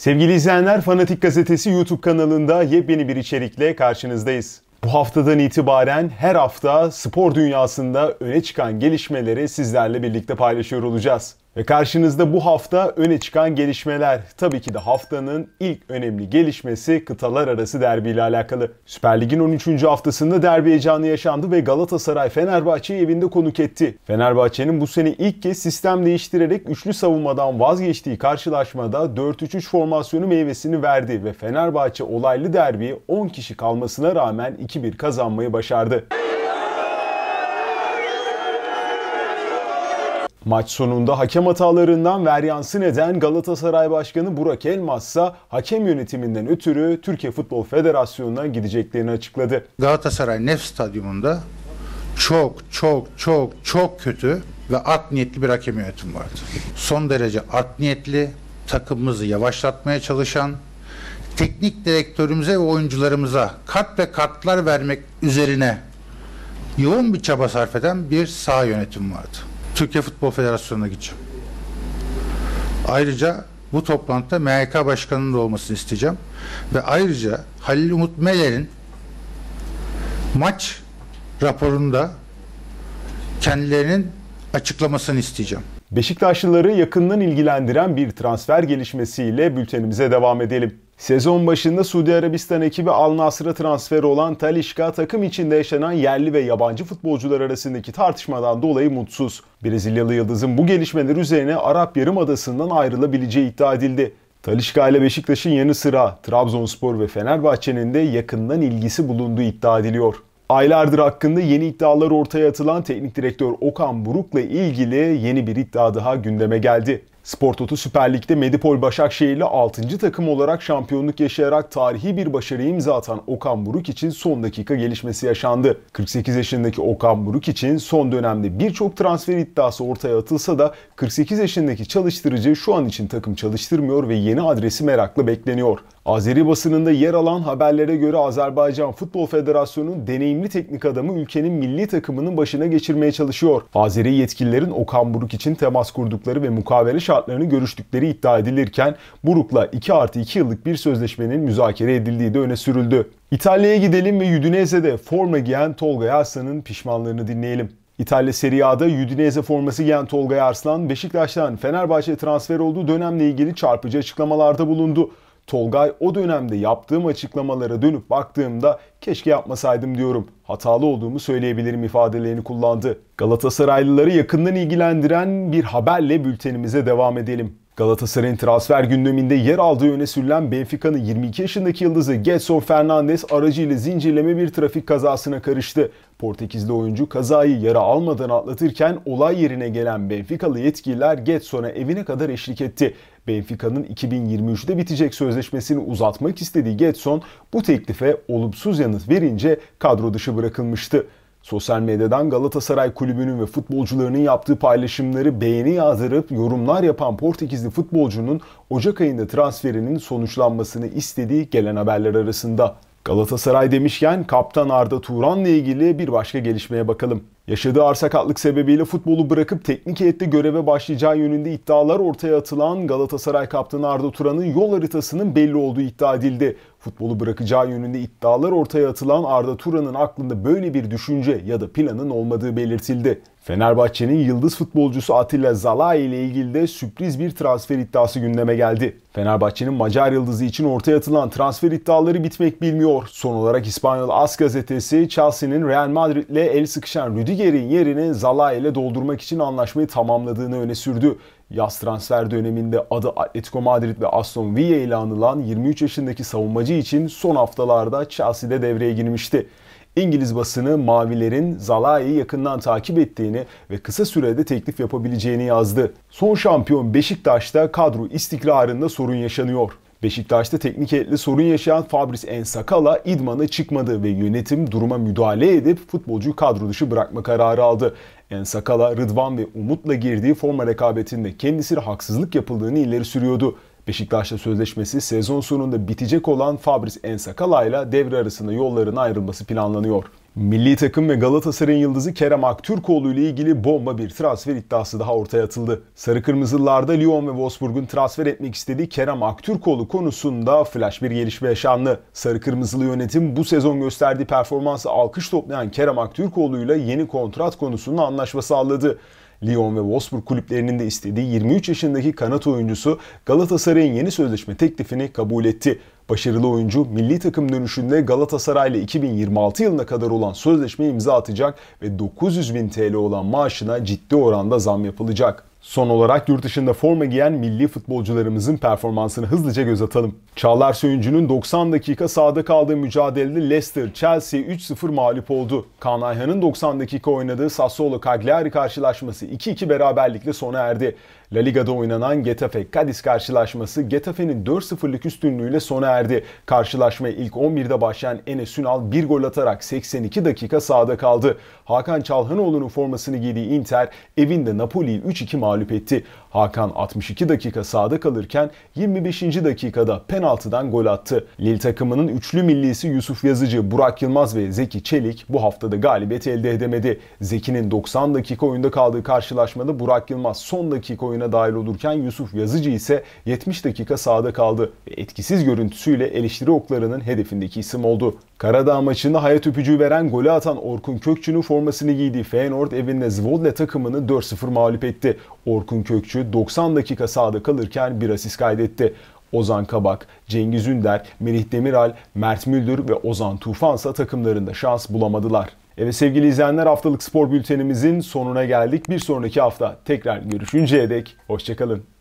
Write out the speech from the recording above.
Sevgili izleyenler, Fanatik Gazetesi YouTube kanalında yepyeni bir içerikle karşınızdayız. Bu haftadan itibaren her hafta spor dünyasında öne çıkan gelişmeleri sizlerle birlikte paylaşıyor olacağız. Ve karşınızda bu hafta öne çıkan gelişmeler. Tabii ki de haftanın ilk önemli gelişmesi kıtalar arası derbi ile alakalı. Süper Lig'in 13. haftasında derbi heyecanı yaşandı ve Galatasaray Fenerbahçe'yi evinde konuk etti. Fenerbahçe'nin bu sene ilk kez sistem değiştirerek üçlü savunmadan vazgeçtiği karşılaşmada 4-3-3 formasyonu meyvesini verdi ve Fenerbahçe olaylı derbiye 10 kişi kalmasına rağmen 2-1 kazanmayı başardı. Maç sonunda hakem hatalarından veryansı neden Galatasaray Başkanı Burak Elmas ise hakem yönetiminden ötürü Türkiye Futbol Federasyonu'na gideceklerini açıkladı. Galatasaray Nef Stadyumunda çok çok çok çok kötü ve at niyetli bir hakem yönetim vardı. Son derece at niyetli, takımımızı yavaşlatmaya çalışan, teknik direktörümüze ve oyuncularımıza kat ve kartlar vermek üzerine yoğun bir çaba sarf eden bir sağ yönetim vardı. Türkiye Futbol Federasyonu'na gideceğim. Ayrıca bu toplantıda MHK Başkanı'nın da olmasını isteyeceğim. Ve ayrıca Halil Umut Meler'in maç raporunda kendilerinin açıklamasını isteyeceğim. Beşiktaşlıları yakından ilgilendiren bir transfer gelişmesiyle bültenimize devam edelim. Sezon başında Suudi Arabistan ekibi Al Nasr'a transferi olan Talişka takım içinde yaşanan yerli ve yabancı futbolcular arasındaki tartışmadan dolayı mutsuz. Brezilyalı yıldızın bu gelişmeler üzerine Arap Yarımadası'ndan ayrılabileceği iddia edildi. Talişka ile Beşiktaş'ın yanı sıra Trabzonspor ve Fenerbahçe'nin de yakından ilgisi bulunduğu iddia ediliyor. Aylardır hakkında yeni iddialar ortaya atılan teknik direktör Okan Buruk'la ilgili yeni bir iddia daha gündeme geldi. Spor Toto Süper Lig'de Medipol Başakşehir'le 6. takım olarak şampiyonluk yaşayarak tarihi bir başarı imza atan Okan Buruk için son dakika gelişmesi yaşandı. 48 yaşındaki Okan Buruk için son dönemde birçok transfer iddiası ortaya atılsa da 48 yaşındaki çalıştırıcı şu an için takım çalıştırmıyor ve yeni adresi merakla bekleniyor. Azeri basınında yer alan haberlere göre Azerbaycan Futbol Federasyonu'nun deneyimli teknik adamı ülkenin milli takımının başına geçirmeye çalışıyor. Azeri yetkililerin Okan Buruk için temas kurdukları ve mukavele şartlarını görüştükleri iddia edilirken Buruk'la 2 artı 2 yıllık bir sözleşmenin müzakere edildiği de öne sürüldü. İtalya'ya gidelim ve Udinese'de forma giyen Tolga Yarslan'ın pişmanlığını dinleyelim. İtalya Serie A'da Udinese forması giyen Tolga Yarslan, Beşiktaş'tan Fenerbahçe transfer olduğu dönemle ilgili çarpıcı açıklamalarda bulundu. Tolgay o dönemde yaptığım açıklamalara dönüp baktığımda keşke yapmasaydım diyorum. Hatalı olduğumu söyleyebilirim ifadelerini kullandı. Galatasaraylıları yakından ilgilendiren bir haberle bültenimize devam edelim. Galatasaray'ın transfer gündeminde yer aldığı öne sürülen Benfica'nın 22 yaşındaki yıldızı Gelson Fernandes aracıyla zincirleme bir trafik kazasına karıştı. Portekizli oyuncu kazayı yara almadan atlatırken olay yerine gelen Benfica'lı yetkililer Getson'a evine kadar eşlik etti. Benfica'nın 2023'te bitecek sözleşmesini uzatmak istediği Getson bu teklife olumsuz yanıt verince kadro dışı bırakılmıştı. Sosyal medyadan Galatasaray Kulübü'nün ve futbolcularının yaptığı paylaşımları beğeni yazdırıp yorumlar yapan Portekizli futbolcunun Ocak ayında transferinin sonuçlanmasını istediği gelen haberler arasında. Galatasaray demişken kaptan Arda Turan'la ilgili bir başka gelişmeye bakalım. Yaşadığı arsakatlık sebebiyle futbolu bırakıp teknik heyette göreve başlayacağı yönünde iddialar ortaya atılan Galatasaray kaptanı Arda Turan'ın yol haritasının belli olduğu iddia edildi futbolu bırakacağı yönünde iddialar ortaya atılan Arda Turan'ın aklında böyle bir düşünce ya da planın olmadığı belirtildi. Fenerbahçe'nin yıldız futbolcusu Atilla Zalai ile ilgili de sürpriz bir transfer iddiası gündeme geldi. Fenerbahçe'nin Macar yıldızı için ortaya atılan transfer iddiaları bitmek bilmiyor. Son olarak İspanyol As gazetesi Chelsea'nin Real Madrid ile el sıkışan Rüdiger'in yerini Zalai ile doldurmak için anlaşmayı tamamladığını öne sürdü. Yaz transfer döneminde adı Atletico Madrid ve Aston Villa ile anılan 23 yaşındaki savunmacı ikinci için son haftalarda Chelsea'de devreye girmişti. İngiliz basını mavilerin Zalai'yi yakından takip ettiğini ve kısa sürede teklif yapabileceğini yazdı. Son şampiyon Beşiktaş'ta kadro istikrarında sorun yaşanıyor. Beşiktaş'ta teknik heyetli sorun yaşayan Fabrice Ensakala idmana çıkmadı ve yönetim duruma müdahale edip futbolcuyu kadro dışı bırakma kararı aldı. Ensakala, Rıdvan ve Umut'la girdiği forma rekabetinde kendisine haksızlık yapıldığını ileri sürüyordu. Beşiktaş'la sözleşmesi sezon sonunda bitecek olan Fabrice Ensakala ile devre arasında yolların ayrılması planlanıyor. Milli takım ve Galatasaray'ın yıldızı Kerem Aktürkoğlu ile ilgili bomba bir transfer iddiası daha ortaya atıldı. Sarı Kırmızılılarda Lyon ve Wolfsburg'un transfer etmek istediği Kerem Aktürkoğlu konusunda flash bir gelişme yaşandı. Sarı Kırmızılı yönetim bu sezon gösterdiği performansı alkış toplayan Kerem Aktürkoğlu ile yeni kontrat konusunda anlaşma sağladı. Lyon ve Wolfsburg kulüplerinin de istediği 23 yaşındaki kanat oyuncusu Galatasaray'ın yeni sözleşme teklifini kabul etti. Başarılı oyuncu milli takım dönüşünde Galatasaray ile 2026 yılına kadar olan sözleşme imza atacak ve 900 bin TL olan maaşına ciddi oranda zam yapılacak. Son olarak yurt dışında forma giyen milli futbolcularımızın performansını hızlıca göz atalım. Çağlar Söyüncü'nün 90 dakika sahada kaldığı mücadelede Leicester Chelsea 3-0 mağlup oldu. Kaan Ayhan'ın 90 dakika oynadığı Sassuolo Cagliari karşılaşması 2-2 beraberlikle sona erdi. La Liga'da oynanan Getafe-Cadiz karşılaşması Getafe'nin 4-0'lık üstünlüğüyle sona erdi. Karşılaşma ilk 11'de başlayan Enes Ünal bir gol atarak 82 dakika sahada kaldı. Hakan Çalhanoğlu'nun formasını giydiği Inter evinde Napoli'yi 3-2 mağlup etti. Hakan 62 dakika sahada kalırken 25. dakikada penaltıdan gol attı. Lille takımının üçlü millisi Yusuf Yazıcı, Burak Yılmaz ve Zeki Çelik bu haftada galibiyet elde edemedi. Zeki'nin 90 dakika oyunda kaldığı karşılaşmada Burak Yılmaz son dakika oyunda oyuna dahil olurken Yusuf Yazıcı ise 70 dakika sahada kaldı ve etkisiz görüntüsüyle eleştiri oklarının hedefindeki isim oldu. Karadağ maçında hayat öpücüğü veren golü atan Orkun Kökçü'nün formasını giydiği Feyenoord evinde Zvolle takımını 4-0 mağlup etti. Orkun Kökçü 90 dakika sahada kalırken bir asist kaydetti. Ozan Kabak, Cengiz Ünder, Melih Demiral, Mert Müldür ve Ozan Tufansa takımlarında şans bulamadılar. Evet ee, sevgili izleyenler haftalık spor bültenimizin sonuna geldik. Bir sonraki hafta tekrar görüşünceye dek hoşçakalın.